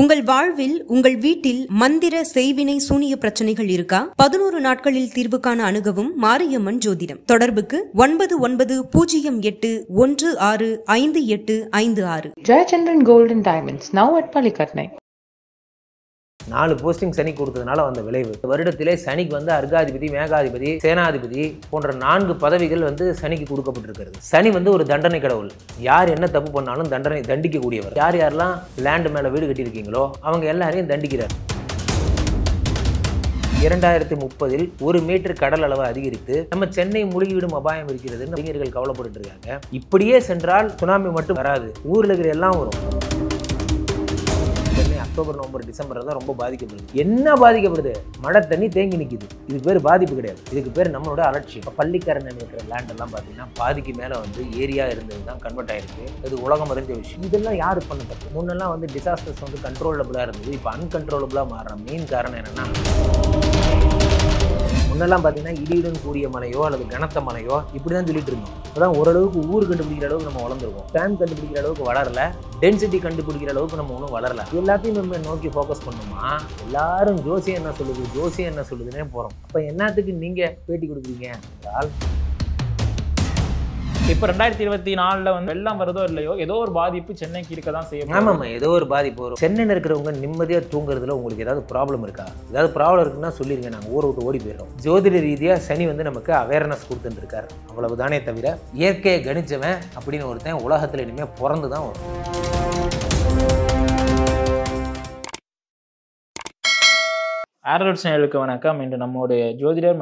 உங்கள் வாழ்வில் உங்கள் வீட்டில் மந்திர செய்வினை சூனிய பிரச்சனைகள் இருக்கா பதினோரு நாட்களில் தீர்வு காண அணுகவும் மாரியம்மன் ஜோதிடம் தொடர்புக்கு ஒன்பது ஒன்பது பூஜ்ஜியம் எட்டு ஒன்று ஆறு ஐந்து எட்டு ஐந்து ஆறு Jayachandran golden diamonds now at நாலு போஸ்டிங் சனி கொடுத்ததுனால வந்த விளைவு வருடத்திலே சனிக்கு வந்து அர்காதிபதி மேகாதிபதி சேனாதிபதி போன்ற நான்கு பதவிகள் வந்து சனிக்கு கொடுக்கப்பட்டிருக்கிறது சனி வந்து ஒரு தண்டனை கடவுள் யார் என்ன தப்பு பண்ணாலும் தண்டனை தண்டிக்கக்கூடியவர் யார் யாரெல்லாம் லேண்டு மேலே வீடு கட்டியிருக்கீங்களோ அவங்க எல்லாரையும் தண்டிக்கிறார் இரண்டாயிரத்தி முப்பதில் ஒரு மீட்டர் கடல் அளவு அதிகரித்து நம்ம சென்னை மூழ்கிவிடும் அபாயம் இருக்கிறதுன்னு அறிஞர்கள் கவலைப்பட்டு இருக்காங்க இப்படியே சென்றால் சுனாமி மட்டும் வராது ஊரில் இருக்கிற எல்லாம் வரும் அக்டோபர் நவம்பர் டிசம்பர் தான் ரொம்ப பாதிக்கப்படுது என்ன பாதிக்கப்படுது மழை தண்ணி தேங்கி நிற்கிது இதுக்கு பேர் பாதிப்பு கிடையாது இதுக்கு பேர் நம்மளோட அலட்சியம் இப்போ பள்ளிக்கரன் இருக்கிற லேண்ட் எல்லாம் பார்த்தீங்கன்னா பாதிக்கு மேலே வந்து ஏரியா இருந்தது தான் கன்வெர்ட் ஆயிருக்கு அது உலகம் அறிஞ்ச விஷயம் இதெல்லாம் யார் பண்ணது முன்னெல்லாம் வந்து டிசாஸ்டர்ஸ் வந்து கண்ட்ரோலபுளாக இருந்தது இப்போ அன்கன்ட்ரோலபுளாக மாறுற மெயின் காரணம் என்னென்னா முன்னெல்லாம் பார்த்தீங்கன்னா இடியுடன் கூடிய மலையோ அல்லது கனத்த மலையோ இப்படி தான் சொல்லிட்டு இருந்தோம் அதான் ஓரளவுக்கு ஊர் கண்டுபிடிக்கிற அளவுக்கு நம்ம வளர்ந்துருவோம் டேம் கண்டுபிடிக்கிற அளவுக்கு வளரல டென்சிட்டி கண்டுபிடிக்கிற அளவுக்கு நம்ம ஒன்றும் வளரல எல்லாத்தையும் நம்ம நோக்கி ஃபோக்கஸ் பண்ணுமா எல்லாரும் ஜோசியம் என்ன சொல்லுது ஜோசியம் என்ன சொல்லுதுன்னே போகிறோம் அப்போ என்னத்துக்கு நீங்கள் பேட்டி கொடுக்குறீங்க என்றால் இப்போ ரெண்டாயிரத்தி இருபத்தி நாலில் வந்து வெள்ளம் வருதோ இல்லையோ ஏதோ ஒரு பாதிப்பு சென்னைக்கு இருக்க தான் செய்யும் ஆமாம் ஆமாம் ஏதோ ஒரு பாதிப்பு வரும் சென்னையில் இருக்கிறவங்க நிம்மதியாக தூங்குறதுல உங்களுக்கு ஏதாவது ப்ராப்ளம் இருக்கா ஏதாவது ப்ராப்ளம் இருக்குன்னா சொல்லிடுங்க நாங்கள் ஊரை விட்டு ஓடி போயிடும் ஜோதிட ரீதியாக சனி வந்து நமக்கு அவேர்னஸ் அவ்வளவு தானே தவிர இயற்கையை கணிச்சவன் அப்படின்னு ஒருத்தன் உலகத்தில் இனிமேல் பிறந்து தான் வரும் வணக்கம் இன்று நம்முடைய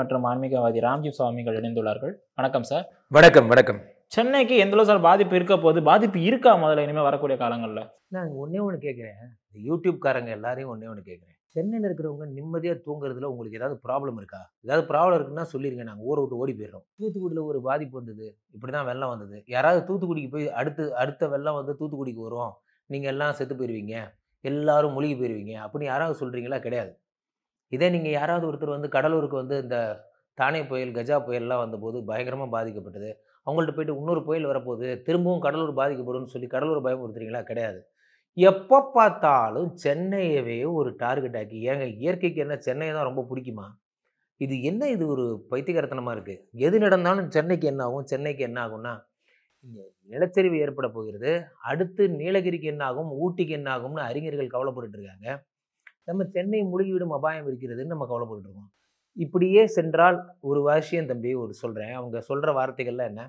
மற்றும் ஆன்மீகவாதி சுவாமிகள் இணைந்துள்ளார்கள் வணக்கம் சார் வணக்கம் வணக்கம் சென்னைக்கு எந்த அளவு சார் பாதிப்பு இருக்க போகுது பாதிப்பு இருக்கா முதல்ல இனிமேல் வரக்கூடிய காலங்களில் நான் ஒன்றே ஒன்று கேட்குறேன் யூடியூப்காரங்க எல்லாரையும் ஒன்றே ஒன்று கேட்குறேன் சென்னையில் இருக்கிறவங்க நிம்மதியாக தூங்குறதுல உங்களுக்கு ஏதாவது ப்ராப்ளம் இருக்கா ஏதாவது ப்ராப்ளம் இருக்குன்னா சொல்லிடுங்க நாங்கள் ஊரை விட்டு ஓடி போயிடுறோம் தூத்துக்குடியில் ஒரு பாதிப்பு வந்தது இப்படி தான் வெள்ளம் வந்தது யாராவது தூத்துக்குடிக்கு போய் அடுத்து அடுத்த வெள்ளம் வந்து தூத்துக்குடிக்கு வரும் நீங்கள் எல்லாம் செத்து போயிடுவீங்க எல்லாரும் மூழ்கி போயிடுவீங்க அப்படின்னு யாராவது சொல்கிறீங்களா கிடையாது இதே நீங்கள் யாராவது ஒருத்தர் வந்து கடலூருக்கு வந்து இந்த தானே புயல் கஜா புயல்லாம் வந்தபோது பயங்கரமாக பாதிக்கப்பட்டது அவங்கள்ட்ட போயிட்டு இன்னொரு புயல் வரப்போகுது திரும்பவும் கடலூர் பாதிக்கப்படும்னு சொல்லி கடலூர் பயமுறுத்துறீங்களா கிடையாது எப்போ பார்த்தாலும் சென்னையவே ஒரு டார்கெட் ஆக்கி ஏங்க இயற்கைக்கு என்ன சென்னையை தான் ரொம்ப பிடிக்குமா இது என்ன இது ஒரு பைத்தியகரத்தனமாக இருக்குது எது நடந்தாலும் சென்னைக்கு என்ன ஆகும் சென்னைக்கு என்ன ஆகும்னா நிலச்சரிவு ஏற்பட போகிறது அடுத்து நீலகிரிக்கு என்ன ஆகும் ஊட்டிக்கு என்ன ஆகும்னு அறிஞர்கள் கவலைப்பட்டு இருக்காங்க நம்ம சென்னை மூழ்கிவிடும் அபாயம் இருக்கிறதுன்னு நம்ம கவலைப்பட்டுருக்கோம் இப்படியே சென்றால் ஒரு வருஷம் தம்பி ஒரு சொல்கிறேன் அவங்க சொல்கிற வார்த்தைகள்லாம் என்ன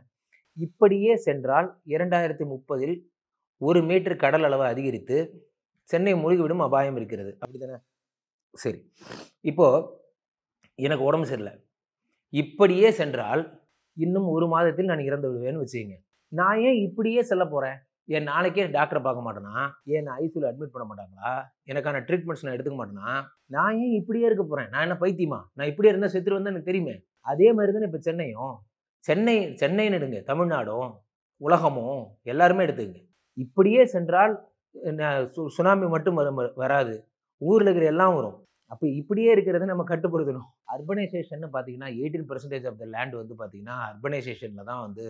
இப்படியே சென்றால் இரண்டாயிரத்தி முப்பதில் ஒரு மீட்டர் கடல் அளவு அதிகரித்து சென்னை மூழ்கிவிடும் அபாயம் இருக்கிறது அப்படி தானே சரி இப்போது எனக்கு உடம்பு சரியில்லை இப்படியே சென்றால் இன்னும் ஒரு மாதத்தில் நான் இறந்து விடுவேன்னு வச்சுக்கோங்க நான் ஏன் இப்படியே செல்ல போகிறேன் ஏன் நாளைக்கே டாக்டரை பார்க்க மாட்டேனா ஏன் நான் ஐசியூவில் அட்மிட் பண்ண மாட்டாங்களா எனக்கான ட்ரீட்மெண்ட்ஸ் நான் எடுத்துக்க மாட்டேனா நான் ஏன் இப்படியே இருக்க போகிறேன் நான் என்ன பைத்தியமா நான் இப்படியே இருந்தால் செத்துட்டு வந்தால் எனக்கு தெரியுமே அதே மாதிரி தானே இப்போ சென்னையும் சென்னை சென்னைன்னு எடுங்க தமிழ்நாடும் உலகமும் எல்லாருமே எடுத்துங்க இப்படியே சென்றால் சுனாமி மட்டும் வரும் வராது ஊரில் இருக்கிற எல்லாம் வரும் அப்போ இப்படியே இருக்கிறத நம்ம கட்டுப்படுத்தணும் அர்பனைசேஷன் பார்த்தீங்கன்னா eighteen percentage of the land வந்து பார்த்தீங்கன்னா அர்பனைசேஷனில் தான் வந்து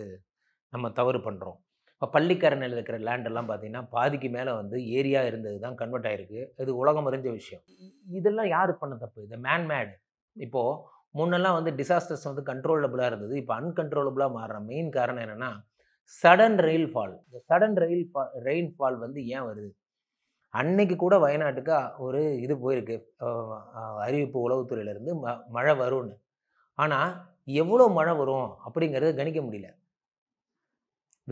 நம்ம தவறு பண்ணுறோம் இப்போ பள்ளிக்கரணையில் இருக்கிற லேண்டெல்லாம் பார்த்தீங்கன்னா பாதிக்கு மேலே வந்து ஏரியா இருந்தது தான் கன்வெர்ட் ஆகிருக்கு இது உலகம் அறிஞ்ச விஷயம் இதெல்லாம் யார் பண்ண தப்பு இது மேன்மேடு இப்போது முன்னெல்லாம் வந்து டிசாஸ்டர்ஸ் வந்து கண்ட்ரோலபுளாக இருந்தது இப்போ அன்கன்ட்ரோலபுளாக மாறுற மெயின் காரணம் என்னென்னா சடன் ரெயில் ஃபால் இந்த சடன் ரெயில் ரெயின் ரெயின்ஃபால் வந்து ஏன் வருது அன்னைக்கு கூட வயநாட்டுக்கு ஒரு இது போயிருக்கு அறிவிப்பு உளவுத்துறையிலேருந்து ம மழை வரும்னு ஆனால் எவ்வளோ மழை வரும் அப்படிங்கிறத கணிக்க முடியல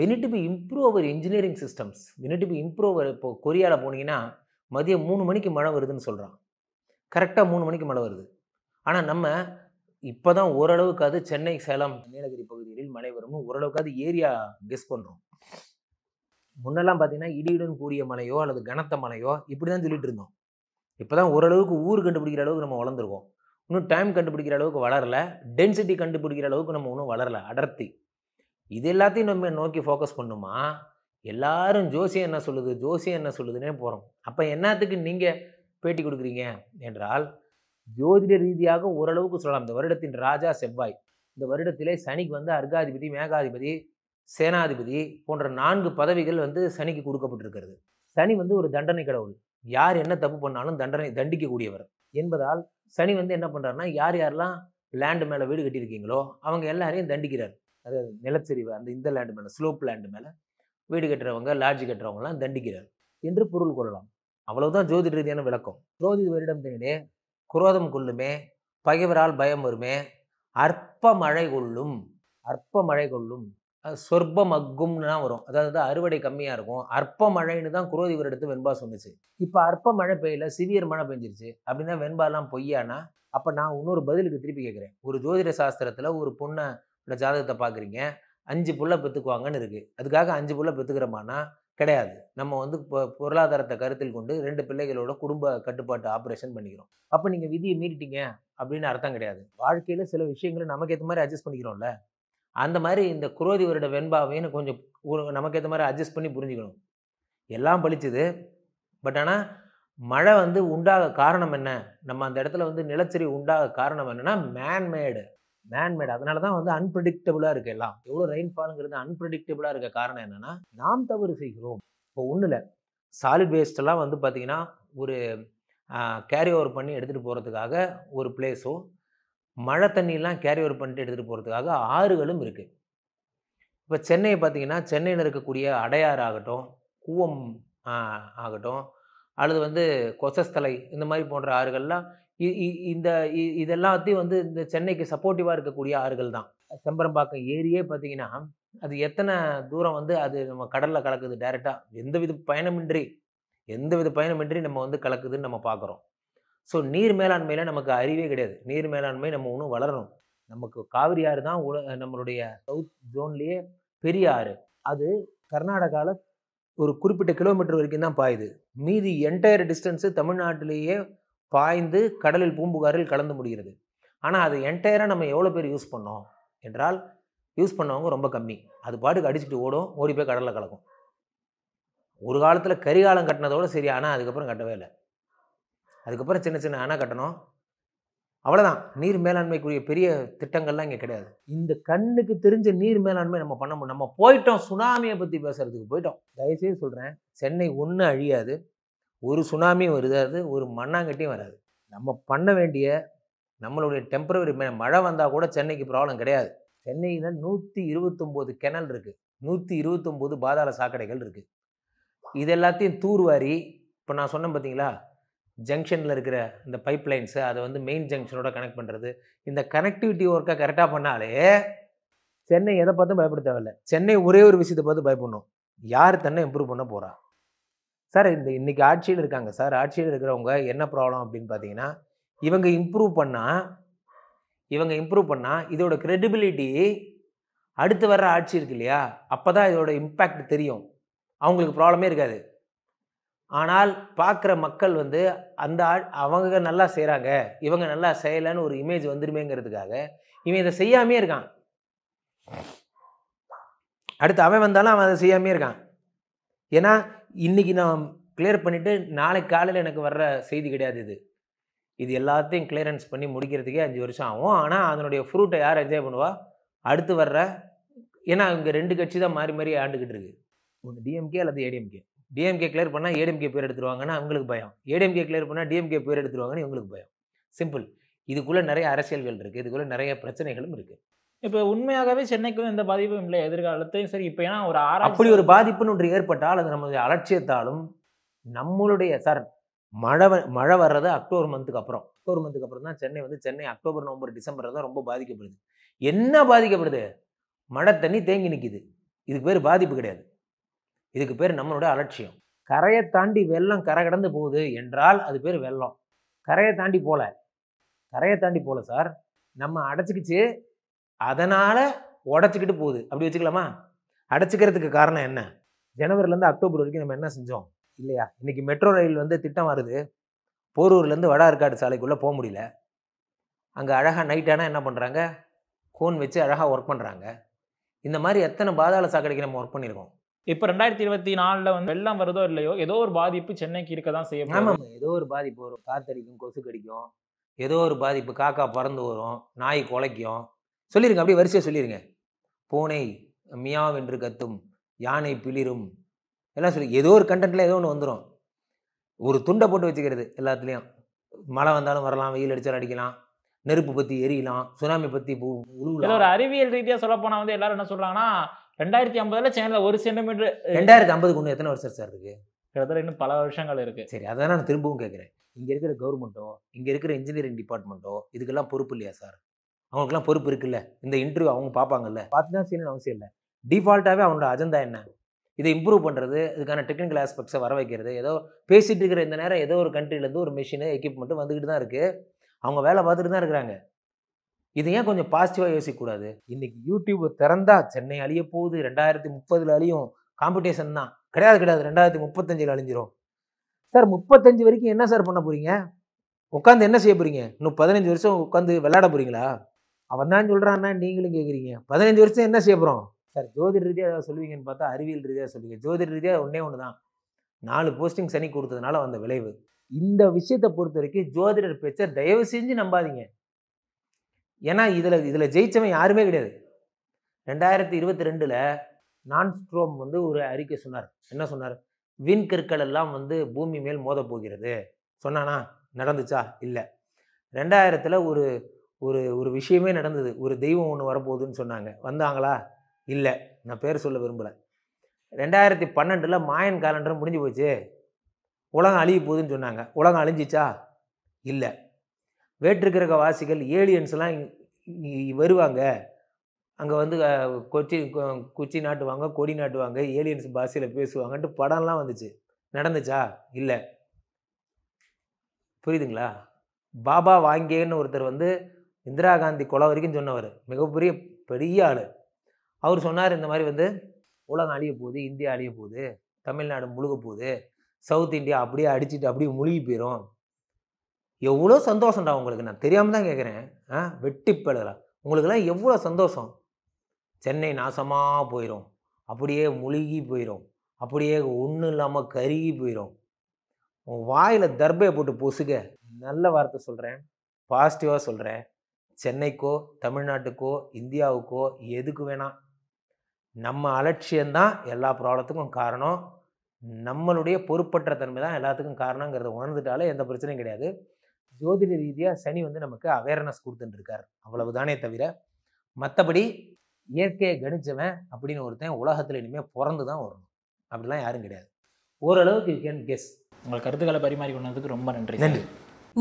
when it need be improve our engineering systems when it need be improve இப்போ கொரியாவில் போனீங்கன்னா மதியம் மூணு மணிக்கு மழை வருதுன்னு சொல்கிறான் கரெக்டாக மூணு மணிக்கு மழை வருது ஆனால் நம்ம இப்போ தான் ஓரளவுக்காவது சென்னை சேலம் நீலகிரி பகுதிகளில் மழை வரும் ஓரளவுக்காவது ஏரியா கெஸ் பண்ணுறோம் முன்னெல்லாம் பார்த்தீங்கன்னா இடியுடன் கூடிய மழையோ அல்லது கனத்த மழையோ இப்படி தான் சொல்லிட்டு இருந்தோம் இப்போ தான் ஓரளவுக்கு ஊர் கண்டுபிடிக்கிற அளவுக்கு நம்ம வளர்ந்துருக்கோம் இன்னும் டைம் கண்டுபிடிக்கிற அளவுக்கு வளரல டென்சிட்டி கண்டுபிடிக்கிற அளவுக்கு நம்ம ஒன்றும் வளரல அடர்த்தி இது எல்லாத்தையும் நம்ம நோக்கி ஃபோக்கஸ் பண்ணுமா எல்லாரும் ஜோசியம் என்ன சொல்லுது ஜோசியம் என்ன சொல்லுதுன்னே போகிறோம் அப்போ என்னத்துக்கு நீங்கள் பேட்டி கொடுக்குறீங்க என்றால் ஜோதிட ரீதியாக ஓரளவுக்கு சொல்லலாம் இந்த வருடத்தின் ராஜா செவ்வாய் இந்த வருடத்திலே சனிக்கு வந்து அர்காதிபதி மேகாதிபதி சேனாதிபதி போன்ற நான்கு பதவிகள் வந்து சனிக்கு கொடுக்கப்பட்டிருக்கிறது சனி வந்து ஒரு தண்டனை கடவுள் யார் என்ன தப்பு பண்ணாலும் தண்டனை தண்டிக்கக்கூடியவர் என்பதால் சனி வந்து என்ன பண்ணுறாருன்னா யார் யாரெல்லாம் லேண்டு மேலே வீடு கட்டியிருக்கீங்களோ அவங்க எல்லாரையும் தண்டிக்கிறார் அது நிலச்சரிவு அந்த இந்த லேண்டு மேலே ஸ்லோப் லேண்டு மேலே வீடு கட்டுறவங்க லாட்ஜ் கட்டுறவங்கலாம் தண்டிக்கிறார் என்று பொருள் கொள்ளலாம் அவ்வளவுதான் ஜோதிட ரீதியான விளக்கம் ஜோதிட வருடம் வருடத்தினிலே குரோதம் கொள்ளுமே பகைவரால் பயம் வருமே அற்ப மழை கொள்ளும் அற்ப மழை கொள்ளும் சொற்ப மக்கும்னா வரும் அதாவது அறுவடை கம்மியாக இருக்கும் அற்ப மழைன்னு தான் குரோதி வருடத்து வெண்பா சொன்னிச்சு இப்போ அற்ப மழை பெய்யல சிவியர் மழை பெஞ்சிருச்சு அப்படின்னா வெண்பாலாம் பொய்யானா அப்போ நான் இன்னொரு பதிலுக்கு திருப்பி கேட்குறேன் ஒரு ஜோதிட சாஸ்திரத்தில் ஒரு பொண்ணை ஜாதகத்தை பார்க்குறீங்க அஞ்சு புள்ள பெற்றுக்குவாங்கன்னு இருக்குது அதுக்காக அஞ்சு புள்ள பெற்றுக்கிறோமானா கிடையாது நம்ம வந்து இப்போ பொருளாதாரத்தை கருத்தில் கொண்டு ரெண்டு பிள்ளைகளோட குடும்ப கட்டுப்பாட்டு ஆப்ரேஷன் பண்ணிக்கிறோம் அப்போ நீங்கள் விதியை மீறிட்டீங்க அப்படின்னு அர்த்தம் கிடையாது வாழ்க்கையில் சில விஷயங்களை நமக்கு ஏற்ற மாதிரி அட்ஜஸ்ட் பண்ணிக்கிறோம்ல அந்த மாதிரி இந்த குரோதி வருட வெண்பாவையும் கொஞ்சம் நமக்கு ஏற்ற மாதிரி அட்ஜஸ்ட் பண்ணி புரிஞ்சுக்கணும் எல்லாம் பழிச்சுது பட் ஆனால் மழை வந்து உண்டாக காரணம் என்ன நம்ம அந்த இடத்துல வந்து நிலச்சரி உண்டாக காரணம் என்னென்னா மேன்மேடு மேன்மேட் அதனால தான் வந்து அன்பிரடிக்டபுளாக இருக்குது எல்லாம் எவ்வளோ ரெயின்ஃபாலுங்கிறது அன்பிரடிக்டபுளாக இருக்க காரணம் என்னென்னா நாம் தவறு செய்கிறோம் இப்போ ஒன்றும் இல்லை சாலிட் வேஸ்ட்டெல்லாம் வந்து பார்த்திங்கன்னா ஒரு கேரி ஓவர் பண்ணி எடுத்துகிட்டு போகிறதுக்காக ஒரு பிளேஸோ மழை தண்ணியெலாம் கேரி ஓவர் பண்ணிட்டு எடுத்துகிட்டு போகிறதுக்காக ஆறுகளும் இருக்குது இப்போ சென்னை பார்த்திங்கன்னா சென்னையில் இருக்கக்கூடிய அடையாறு ஆகட்டும் கூவம் ஆகட்டும் அல்லது வந்து கொசஸ்தலை இந்த மாதிரி போன்ற ஆறுகள்லாம் இந்த இதெல்லாத்தையும் வந்து இந்த சென்னைக்கு சப்போர்ட்டிவாக இருக்கக்கூடிய ஆறுகள் தான் செம்பரம்பாக்கம் ஏரியே பார்த்தீங்கன்னா அது எத்தனை தூரம் வந்து அது நம்ம கடலில் கலக்குது டைரெக்டாக எந்த வித பயணமின்றி எந்த வித பயணமின்றி நம்ம வந்து கலக்குதுன்னு நம்ம பார்க்குறோம் ஸோ நீர் மேலாண்மையில் நமக்கு அறிவே கிடையாது நீர் மேலாண்மை நம்ம ஒன்றும் வளரணும் நமக்கு காவிரி ஆறு தான் நம்மளுடைய சவுத் ஜோன்லேயே பெரிய ஆறு அது கர்நாடகாவில் ஒரு குறிப்பிட்ட கிலோமீட்டர் வரைக்கும் தான் பாயுது மீதி என்டையர் டிஸ்டன்ஸு தமிழ்நாட்டிலேயே பாய்ந்து கடலில் பூம்புகாரில் கலந்து முடிகிறது ஆனால் அது என்டையராக நம்ம எவ்வளோ பேர் யூஸ் பண்ணோம் என்றால் யூஸ் பண்ணவங்க ரொம்ப கம்மி அது பாட்டுக்கு அடிச்சுட்டு ஓடும் ஓடி போய் கடலில் கலக்கும் ஒரு காலத்தில் கரிகாலம் கட்டினதோடு சரி ஆனால் அதுக்கப்புறம் கட்டவே இல்லை அதுக்கப்புறம் சின்ன சின்ன அணை கட்டணும் அவ்வளோதான் நீர் மேலாண்மைக்குரிய பெரிய திட்டங்கள்லாம் இங்கே கிடையாது இந்த கண்ணுக்கு தெரிஞ்ச நீர் மேலாண்மை நம்ம பண்ண முடியும் நம்ம போயிட்டோம் சுனாமியை பற்றி பேசுகிறதுக்கு போயிட்டோம் தயவுசெய்து சொல்கிறேன் சென்னை ஒன்றும் அழியாது ஒரு சுனாமியும் வருதாது ஒரு மண்ணாங்கட்டியும் வராது நம்ம பண்ண வேண்டிய நம்மளுடைய டெம்பரவரி மழை வந்தால் கூட சென்னைக்கு ப்ராப்ளம் கிடையாது சென்னையில் நூற்றி இருபத்தொம்போது கிணல் இருக்குது நூற்றி இருபத்தொம்போது பாதாள சாக்கடைகள் இருக்குது இது எல்லாத்தையும் தூர்வாரி இப்போ நான் சொன்னேன் பார்த்தீங்களா ஜங்ஷனில் இருக்கிற இந்த பைப் லைன்ஸு அதை வந்து மெயின் ஜங்ஷனோட கனெக்ட் பண்ணுறது இந்த கனெக்டிவிட்டி ஒர்க்கை கரெக்டாக பண்ணாலே சென்னை எதை பார்த்தும் பயப்பட தேவையில்லை சென்னை ஒரே ஒரு விஷயத்தை பார்த்து பயப்படணும் யார் தன்னை இம்ப்ரூவ் பண்ண போகிறா சார் இந்த இன்றைக்கி ஆட்சியில் இருக்காங்க சார் ஆட்சியில் இருக்கிறவங்க என்ன ப்ராப்ளம் அப்படின்னு பார்த்தீங்கன்னா இவங்க இம்ப்ரூவ் பண்ணால் இவங்க இம்ப்ரூவ் பண்ணால் இதோட க்ரெடிபிலிட்டி அடுத்து வர்ற ஆட்சி இருக்கு இல்லையா அப்போ தான் இதோட இம்பேக்ட் தெரியும் அவங்களுக்கு ப்ராப்ளமே இருக்காது ஆனால் பார்க்குற மக்கள் வந்து அந்த அவங்க நல்லா செய்கிறாங்க இவங்க நல்லா செய்யலைன்னு ஒரு இமேஜ் வந்துருமேங்கிறதுக்காக இவன் இதை செய்யாமே இருக்கான் அடுத்து அவன் வந்தாலும் அவன் அதை செய்யாமே இருக்கான் ஏன்னா இன்றைக்கி நான் கிளியர் பண்ணிவிட்டு நாளைக்கு காலையில் எனக்கு வர்ற செய்தி கிடையாது இது இது எல்லாத்தையும் கிளியரன்ஸ் பண்ணி முடிக்கிறதுக்கே அஞ்சு வருஷம் ஆகும் ஆனால் அதனுடைய ஃப்ரூட்டை யார் என்ஜாய் பண்ணுவா அடுத்து வர்ற ஏன்னா இங்கே ரெண்டு கட்சி தான் மாறி மாறி ஆண்டுக்கிட்டு இருக்குது ஒன்று டிஎம்கே அல்லது ஏடிஎம்கே டிஎம்கே கிளியர் பண்ணால் ஏடிஎம்கே பேர் எடுத்துருவாங்கன்னா அவங்களுக்கு பயம் ஏடிஎம்கே கிளியர் பண்ணால் டிஎம்கே பேர் எடுத்துருவாங்கன்னு இவங்களுக்கு பயம் சிம்பிள் இதுக்குள்ளே நிறைய அரசியல்கள் இருக்குது இதுக்குள்ளே நிறைய பிரச்சனைகளும் இருக்குது இப்போ உண்மையாகவே சென்னைக்கும் எந்த பாதிப்பும் இல்லை எதிர்காலத்தையும் சரி இப்போ ஏன்னா ஒரு ஆறு அப்படி ஒரு பாதிப்புன்னு ஒன்று ஏற்பட்டால் அது நம்மளுடைய அலட்சியத்தாலும் நம்மளுடைய சார் மழை மழை வர்றது அக்டோபர் மந்த்துக்கு அப்புறம் அக்டோபர் மந்த்துக்கு அப்புறம் தான் சென்னை வந்து சென்னை அக்டோபர் நவம்பர் டிசம்பர் தான் ரொம்ப பாதிக்கப்படுது என்ன பாதிக்கப்படுது மழை தண்ணி தேங்கி நிற்கிது இதுக்கு பேர் பாதிப்பு கிடையாது இதுக்கு பேர் நம்மளுடைய அலட்சியம் கரையை தாண்டி வெள்ளம் கரை கடந்து போகுது என்றால் அது பேர் வெள்ளம் கரையை தாண்டி போகல கரையை தாண்டி போகல சார் நம்ம அடைச்சிக்கிச்சு அதனால் உடச்சிக்கிட்டு போகுது அப்படி வச்சுக்கலாமா அடைச்சிக்கிறதுக்கு காரணம் என்ன ஜனவரிலேருந்து அக்டோபர் வரைக்கும் நம்ம என்ன செஞ்சோம் இல்லையா இன்றைக்கி மெட்ரோ ரயில் வந்து திட்டம் வருது போரூர்லேருந்து வட ஆற்காடு சாலைக்குள்ளே போக முடியல அங்கே அழகாக நைட்டானா என்ன பண்ணுறாங்க கோன் வச்சு அழகாக ஒர்க் பண்ணுறாங்க இந்த மாதிரி எத்தனை பாதாள சாக்கடைக்கு நம்ம ஒர்க் பண்ணியிருக்கோம் இப்போ ரெண்டாயிரத்தி இருபத்தி நாலில் வந்து வெள்ளம் வருதோ இல்லையோ ஏதோ ஒரு பாதிப்பு சென்னைக்கு இருக்க தான் செய்யும் ஆமாம் ஏதோ ஒரு பாதிப்பு வரும் காத்தடிக்கும் கொசு கடிக்கும் ஏதோ ஒரு பாதிப்பு காக்கா பறந்து வரும் நாய் குலைக்கும் சொல்லிருங்க அப்படியே வரிசையாக சொல்லிருங்க பூனை மியாவ் என்று கத்தும் யானை பிளிரும் எல்லாம் சொல்லி ஏதோ ஒரு கண்டென்ட்ல ஏதோ ஒன்று வந்துடும் ஒரு துண்டை போட்டு வச்சுக்கிறது எல்லாத்துலேயும் மழை வந்தாலும் வரலாம் வெயில் அடித்தாலும் அடிக்கலாம் நெருப்பு பற்றி எரியலாம் சுனாமி பற்றி ஒரு அறிவியல் ரீதியாக சொல்ல போனால் வந்து எல்லாரும் என்ன சொல்கிறாங்கன்னா ரெண்டாயிரத்தி ஐம்பதுல சேனலில் ஒரு சென்டிமீட்டர் ரெண்டாயிரத்தி ஐம்பது ஒன்று எத்தனை வருஷம் சார் இருக்குது கிட்டத்தட்ட இன்னும் பல வருஷங்கள் இருக்குது சரி அதான் நான் திரும்பவும் கேட்குறேன் இங்கே இருக்கிற கவர்மெண்ட்டோ இங்கே இருக்கிற இன்ஜினியரிங் டிபார்ட்மெண்ட்டோ இதுக்கெல்லாம் பொறுப்பு இல்லையா சார் அவங்களுக்குலாம் பொறுப்பு இருக்குல்ல இந்த இன்டர்வியூ அவங்க பார்ப்பாங்கல்ல பார்த்து தான் செய்யணும்னு அவசியம் இல்லை டிஃபால்ட்டாகவே அவனோட அஜெண்டா என்ன இதை இம்ப்ரூவ் பண்ணுறது இதுக்கான டெக்னிக்கல் ஆஸ்பெக்ட்ஸை வர வைக்கிறது ஏதோ பேசிகிட்டு இருக்கிற இந்த நேரம் ஏதோ ஒரு கண்ட்ரிலேருந்து ஒரு மிஷினு எக்யூப்மெண்ட்டு வந்துக்கிட்டு தான் இருக்குது அவங்க வேலை பார்த்துட்டு தான் இருக்கிறாங்க இது ஏன் கொஞ்சம் பாசிட்டிவாக யோசிக்கக்கூடாது இன்றைக்கி யூடியூப் திறந்தா சென்னை அழிய போகுது ரெண்டாயிரத்தி முப்பதில் அழியும் காம்படிஷன் தான் கிடையாது கிடையாது ரெண்டாயிரத்தி முப்பத்தஞ்சில் அழிஞ்சிரும் சார் முப்பத்தஞ்சு வரைக்கும் என்ன சார் பண்ண போகிறீங்க உட்காந்து என்ன செய்ய போகிறீங்க இன்னும் பதினஞ்சு வருஷம் உட்காந்து விளையாட போகிறீங்களா அவன் தான் சொல்கிறான்னா நீங்களும் கேட்குறீங்க பதினஞ்சு வருஷம் என்ன செய்ய போகிறோம் சார் ஜோதிட ரீதியாக ஏதாவது சொல்லுவீங்கன்னு பார்த்தா அறிவியல் ரீதியாக சொல்லுவீங்க ஜோதிட ரீதியாக ஒன்றே ஒன்று தான் நாலு போஸ்டிங் சனி கொடுத்ததுனால வந்த விளைவு இந்த விஷயத்தை பொறுத்த வரைக்கும் ஜோதிடர் பேச்சை தயவு செஞ்சு நம்பாதீங்க ஏன்னா இதில் இதில் ஜெயிச்சவன் யாருமே கிடையாது ரெண்டாயிரத்தி இருபத்தி ரெண்டில் நான்ஸ்ட்ரோம் வந்து ஒரு அறிக்கை சொன்னார் என்ன சொன்னார் விண்கற்கள் எல்லாம் வந்து பூமி மேல் மோத போகிறது சொன்னானா நடந்துச்சா இல்லை ரெண்டாயிரத்தில் ஒரு ஒரு ஒரு விஷயமே நடந்தது ஒரு தெய்வம் ஒன்று வரப்போகுதுன்னு சொன்னாங்க வந்தாங்களா இல்லை நான் பேர் சொல்ல விரும்பலை ரெண்டாயிரத்தி பன்னெண்டில் மாயன் காலண்டர் முடிஞ்சு போச்சு உலகம் அழிய போகுதுன்னு சொன்னாங்க உலகம் அழிஞ்சிச்சா இல்லை வேற்றுக்கிரக வாசிகள் ஏலியன்ஸ்லாம் வருவாங்க அங்கே வந்து கொச்சி குச்சி நாட்டுவாங்க கொடி நாட்டுவாங்க ஏலியன்ஸ் பாஷையில் பேசுவாங்கன்ட்டு படம்லாம் வந்துச்சு நடந்துச்சா இல்லை புரியுதுங்களா பாபா வாங்கேன்னு ஒருத்தர் வந்து இந்திரா காந்தி கொலை வரைக்கும் சொன்னவர் மிகப்பெரிய பெரிய ஆள் அவர் சொன்னார் இந்த மாதிரி வந்து உலகம் அழிய போகுது இந்தியா அழிய போகுது தமிழ்நாடு முழுக போகுது சவுத் இந்தியா அப்படியே அடிச்சுட்டு அப்படியே முழுகி போயிடும் எவ்வளோ சந்தோஷம்டா உங்களுக்கு நான் தெரியாமல் தான் கேட்குறேன் ஆ வெட்டி பழுகிறா உங்களுக்கெல்லாம் எவ்வளோ சந்தோஷம் சென்னை நாசமாக போயிடும் அப்படியே முழுகி போயிடும் அப்படியே ஒன்றும் இல்லாமல் கருகி போயிடும் உன் வாயில் தர்பையை போட்டு பொசுக நல்ல வார்த்தை சொல்கிறேன் பாசிட்டிவாக சொல்கிறேன் சென்னைக்கோ தமிழ்நாட்டுக்கோ இந்தியாவுக்கோ எதுக்கு வேணாம் நம்ம அலட்சியம்தான் எல்லா ப்ராப்ளத்துக்கும் காரணம் நம்மளுடைய பொறுப்பற்ற தன்மை தான் எல்லாத்துக்கும் காரணங்கிறத உணர்ந்துட்டாலே எந்த பிரச்சனையும் கிடையாது ஜோதிட ரீதியாக சனி வந்து நமக்கு அவேர்னஸ் கொடுத்துட்டுருக்கார் அவ்வளவு தானே தவிர மற்றபடி இயற்கையை கணிச்சவன் அப்படின்னு ஒருத்தன் உலகத்தில் இனிமேல் பிறந்து தான் வரணும் அப்படிலாம் யாரும் கிடையாது ஓரளவுக்கு யூ கேன் கெஸ் உங்கள் கருத்துக்களை பரிமாறி கொண்டதுக்கு ரொம்ப நன்றி நன்றி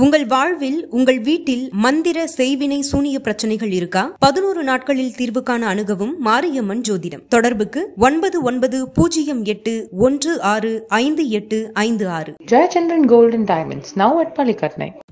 உங்கள் வாழ்வில் உங்கள் வீட்டில் மந்திர செய்வினை சூனிய பிரச்சனைகள் இருக்கா பதினோரு நாட்களில் தீர்வு காண அணுகவும் மாரியம்மன் ஜோதிடம் தொடர்புக்கு ஒன்பது ஒன்பது பூஜ்ஜியம் எட்டு ஒன்று ஆறு ஐந்து எட்டு ஐந்து ஆறு Jayachandran golden diamonds now at